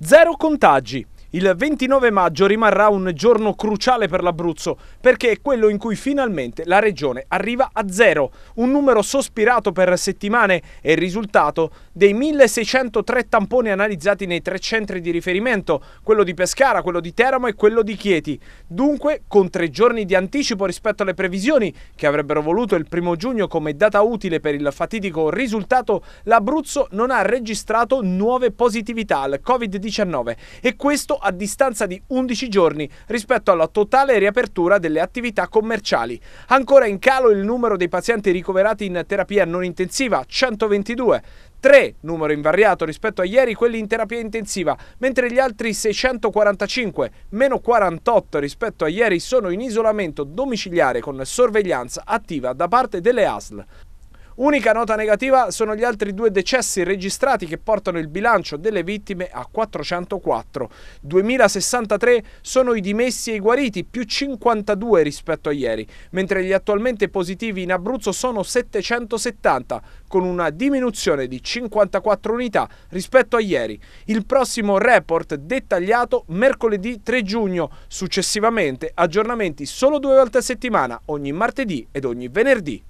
Zero contagi. Il 29 maggio rimarrà un giorno cruciale per l'Abruzzo, perché è quello in cui finalmente la regione arriva a zero, un numero sospirato per settimane e il risultato dei 1603 tamponi analizzati nei tre centri di riferimento, quello di Pescara, quello di Teramo e quello di Chieti. Dunque, con tre giorni di anticipo rispetto alle previsioni che avrebbero voluto il primo giugno come data utile per il fatidico risultato, l'Abruzzo non ha registrato nuove positività al Covid-19 e questo a distanza di 11 giorni rispetto alla totale riapertura delle attività commerciali. Ancora in calo il numero dei pazienti ricoverati in terapia non intensiva, 122, 3, numero invariato rispetto a ieri, quelli in terapia intensiva, mentre gli altri 645, meno 48 rispetto a ieri, sono in isolamento domiciliare con sorveglianza attiva da parte delle ASL. Unica nota negativa sono gli altri due decessi registrati che portano il bilancio delle vittime a 404. 2063 sono i dimessi e i guariti, più 52 rispetto a ieri, mentre gli attualmente positivi in Abruzzo sono 770, con una diminuzione di 54 unità rispetto a ieri. Il prossimo report dettagliato mercoledì 3 giugno, successivamente aggiornamenti solo due volte a settimana, ogni martedì ed ogni venerdì.